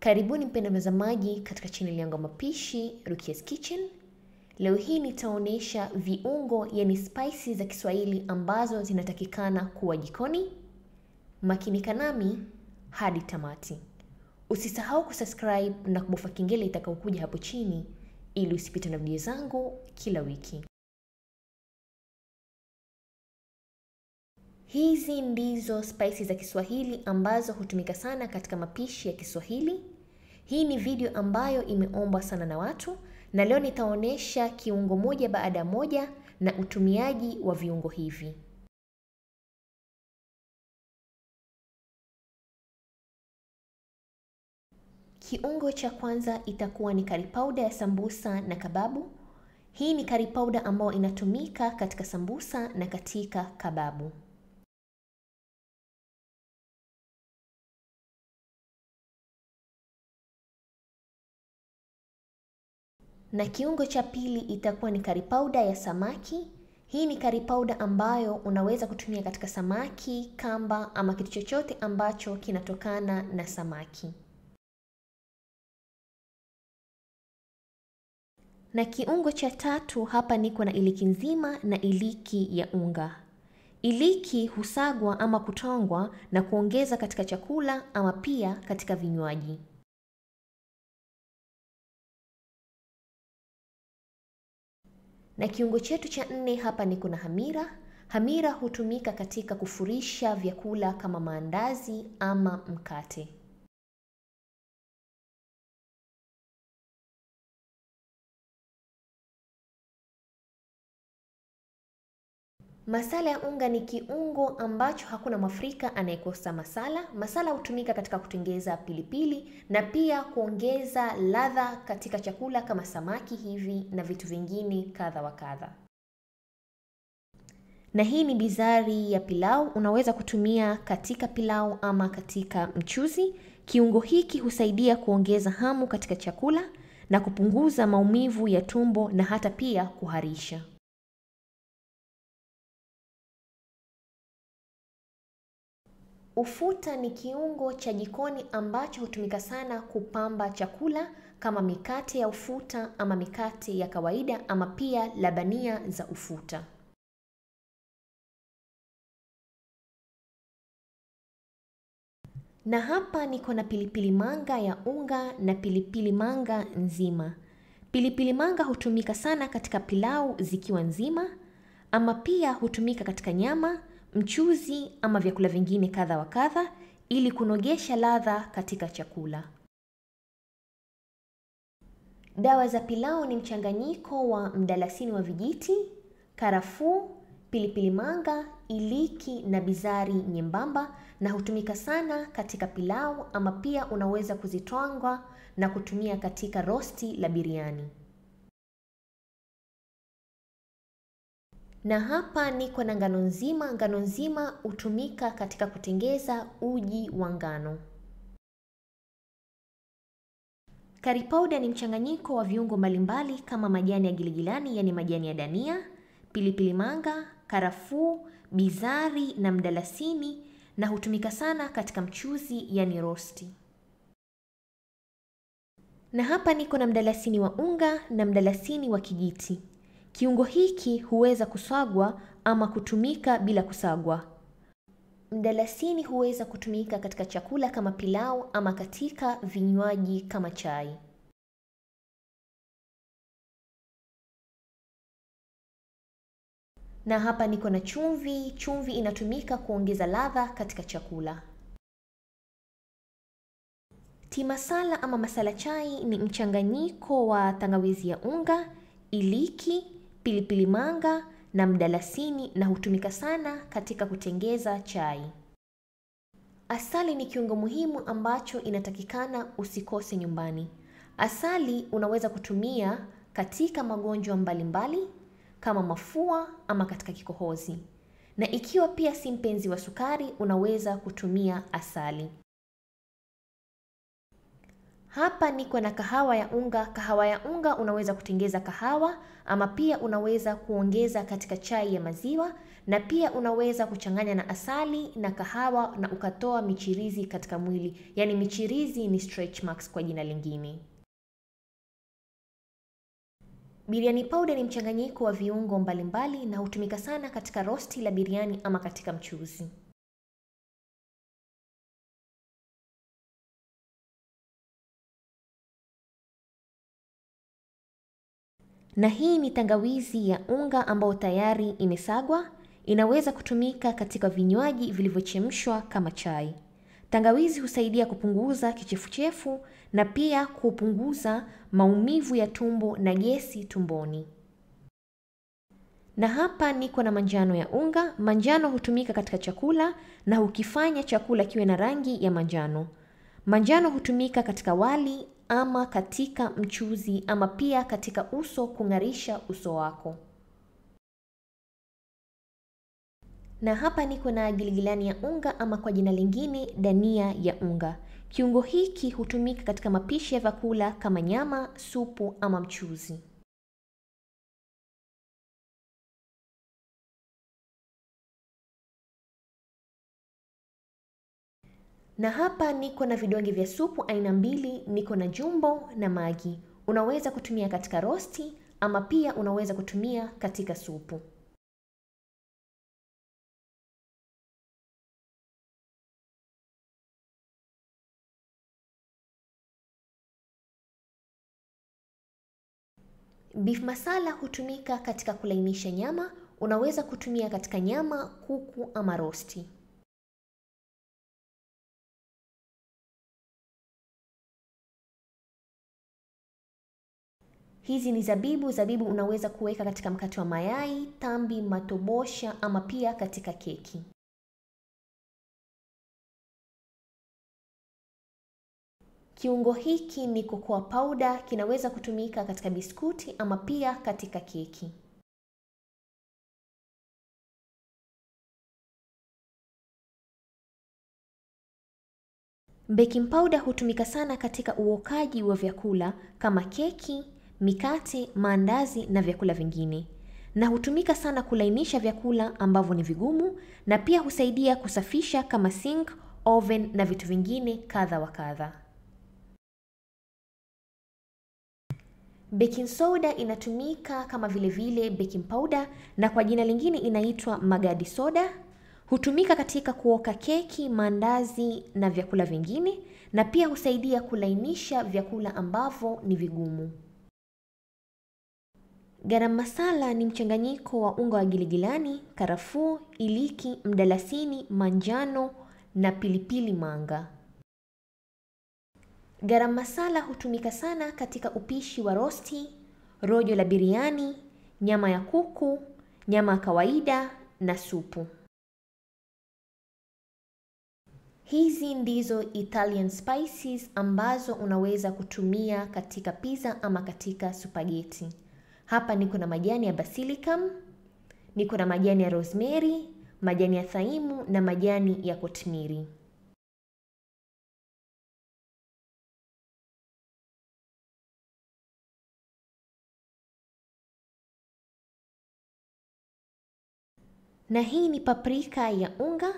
Karibuni mpenda mtazamaji katika channel yangu ya mapishi Rukia's Kitchen. Leo hii nitaonyesha viungo yani spices za Kiswahili ambazo zinatakikana kuwa jikoni. Makinika nami hadi tamati. Usisahau kusubscribe na kubofya kengele itakayokuja hapo chini ili usipitwe na video zangu kila wiki. Hizi ndizo spices za Kiswahili ambazo hutumika sana katika mapishi ya Kiswahili. Hii ni video ambayo imeombwa sana na watu na leo nitaonesha kiungo moja baada moja na utumiaji wa viungo hivi. Kiungo cha kwanza itakuwa ni curry powder ya sambusa na kababu. Hii ni curry powder ambayo inatumika katika sambusa na katika kababu. na kiungo cha pili itakuwa ni curry powder ya samaki. Hii ni curry powder ambayo unaweza kutumia katika samaki, kamba ama kitu chochote ambacho kinatokana na samaki. Na kiungo cha tatu hapa niko na iliki nzima na iliki ya unga. Iliki husagwa ama kutongwa na kuongeza katika chakula ama pia katika vinywaji. Na kiungo chetu cha nne hapa ni kuna hamira. Hamira hutumika katika kufurisha vyakula kama maandazi ama mkate. Masala ya unga ni kiungo ambacho hakuna Mwafrika anayekosa masala. Masala hutumika katika kutengeza pilipili na pia kuongeza ladha katika chakula kama samaki hivi na vitu vingine kadha wa kadha. Na hii ni bizari ya pilau, unaweza kutumia katika pilau ama katika mchuzi. Kiungo hiki husaidia kuongeza hamu katika chakula na kupunguza maumivu ya tumbo na hata pia kuharisha. Ufuta ni kiungo cha jikoni ambacho hutumika sana kupamba chakula kama mikate ya ufuta ama mikate ya kawaida ama pia labania za ufuta. Na hapa niko na pilipili manga ya unga na pilipili manga nzima. Pilipili manga hutumika sana katika pilau zikiwa nzima ama pia hutumika katika nyama mchuzi ama vyakula vingine kadha wa kadha ili kunogesha ladha katika chakula. Dawa za pilau ni mchanganyiko wa mdalasini wa vijiti, karafuu, pilipili manga, iliki na bizari nyembamba na hutumika sana katika pilau ama pia unaweza kuzitwangwa na kutumia katika rosti la biriani. na hapa niko na ngano nzima. Ngano nzima hutumika katika kutengeza uji wa ngano. Curry powder ni mchanganyiko wa viungo mbalimbali kama majani ya giligilani, yani majani ya dania, pilipili manga, karafuu, bizari na mdalasini na hutumika sana katika mchuzi yani rosti. Na hapa niko na mdalasini wa unga na mdalasini wa kijiti. Kiungo hiki huweza kusagwa ama kutumika bila kusagwa. Mdalasini huweza kutumika katika chakula kama pilau ama katika vinywaji kama chai. Na hapa niko na chumvi. Chumvi inatumika kuongeza ladha katika chakula. timasala ama masala chai ni mchanganyiko wa tangawizi ya unga, iliki pilipili manga na mdalasini na hutumika sana katika kutengeza chai. Asali ni kiungo muhimu ambacho inatakikana usikose nyumbani. Asali unaweza kutumia katika magonjwa mbalimbali kama mafua ama katika kikohozi. Na ikiwa pia si mpenzi wa sukari, unaweza kutumia asali. Hapa niko na kahawa ya unga. Kahawa ya unga unaweza kutengeza kahawa ama pia unaweza kuongeza katika chai ya maziwa na pia unaweza kuchanganya na asali na kahawa na ukatoa michirizi katika mwili. Yaani michirizi ni stretch marks kwa jina lingine. Biriani powder ni mchanganyiko wa viungo mbalimbali mbali na hutumika sana katika rosti la biriani ama katika mchuzi. na hii ni tangawizi ya unga ambao tayari imesagwa. Inaweza kutumika katika vinywaji vilivyochemshwa kama chai. Tangawizi husaidia kupunguza kichefuchefu na pia kupunguza maumivu ya tumbo na gesi tumboni. Na hapa niko na manjano ya unga. Manjano hutumika katika chakula na hukifanya chakula kiwe na rangi ya manjano. Manjano hutumika katika wali ama katika mchuzi ama pia katika uso kung'arisha uso wako. Na hapa niko na giligilani ya unga ama kwa jina lingine dania ya unga. Kiungo hiki hutumika katika mapishi ya vyakula kama nyama, supu ama mchuzi. Na hapa niko na vidonge vya supu aina mbili, niko na jumbo na magi. Unaweza kutumia katika rosti ama pia unaweza kutumia katika supu. Beef masala hutumika katika kulainisha nyama. Unaweza kutumia katika nyama, kuku ama rosti. Hizi ni zabibu. Zabibu unaweza kuweka katika mkate wa mayai, tambi, matobosha ama pia katika keki. Kiungo hiki ni cocoa powder, kinaweza kutumika katika biskuti ama pia katika keki. Baking powder hutumika sana katika uokaji wa vyakula kama keki, mikate, maandazi na vyakula vingine, na hutumika sana kulainisha vyakula ambavyo ni vigumu na pia husaidia kusafisha kama sink, oven na vitu vingine kadha wa kadha. Baking soda inatumika kama vile vile baking powder na kwa jina lingine inaitwa magadi soda. Hutumika katika kuoka keki, maandazi na vyakula vingine na pia husaidia kulainisha vyakula ambavyo ni vigumu. Garam masala ni mchanganyiko wa unga wa giligilani, karafuu, iliki, mdalasini, manjano na pilipili manga. Garam masala hutumika sana katika upishi wa rosti, rojo la biriani, nyama ya kuku, nyama ya kawaida na supu. Hizi ndizo Italian spices ambazo unaweza kutumia katika pizza ama katika supageti. Hapa niko na majani ya basilicum niko na majani ya rosemary, majani ya thaimu na majani ya kotmiri. Na hii ni paprika ya unga.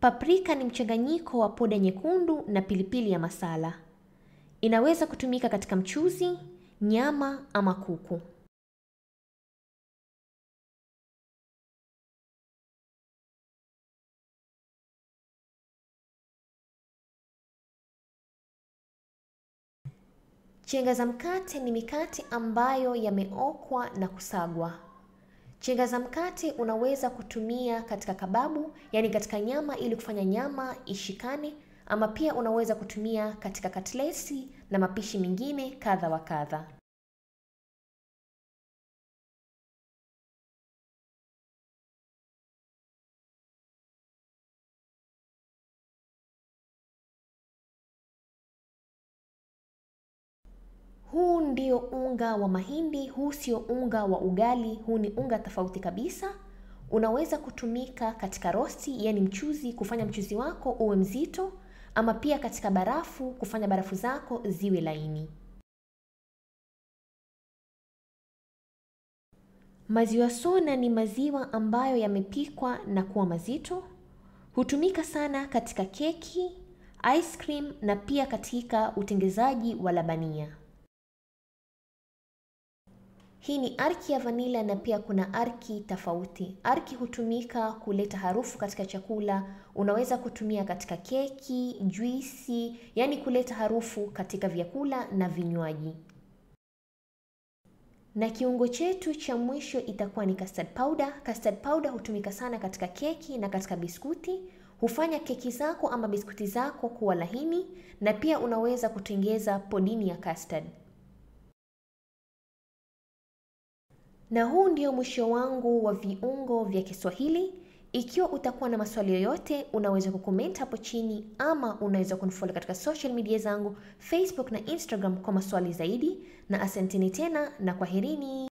Paprika ni mchanganyiko wa poda nyekundu na pilipili ya masala. Inaweza kutumika katika mchuzi, nyama ama kuku. Chenga za mkate ni mikate ambayo yameokwa na kusagwa. Chenga za mkate unaweza kutumia katika kababu, yani katika nyama ili kufanya nyama ishikane, ama pia unaweza kutumia katika katlesi na mapishi mengine kadha wa kadha. huu ndio unga wa mahindi, huu sio unga wa ugali, huu ni unga tofauti kabisa. Unaweza kutumika katika rosti, yani mchuzi, kufanya mchuzi wako uwe mzito, ama pia katika barafu, kufanya barafu zako ziwe laini. Maziwa sona ni maziwa ambayo yamepikwa na kuwa mazito. Hutumika sana katika keki, ice cream na pia katika utengezaji wa labania. Hii ni arki ya vanila na pia kuna arki tofauti. Arki hutumika kuleta harufu katika chakula, unaweza kutumia katika keki, juisi, yani kuleta harufu katika vyakula na vinywaji. Na kiungo chetu cha mwisho itakuwa ni custard powder. Custard powder hutumika sana katika keki na katika biskuti. Hufanya keki zako ama biskuti zako kuwa laini na pia unaweza kutengeza podini ya custard. Na huu ndio mwisho wangu wa viungo vya Kiswahili. Ikiwa utakuwa na maswali yoyote, unaweza kucomment hapo chini ama unaweza kunifollow katika social media zangu Facebook na Instagram kwa maswali zaidi. Na asanteni tena na kwaherini.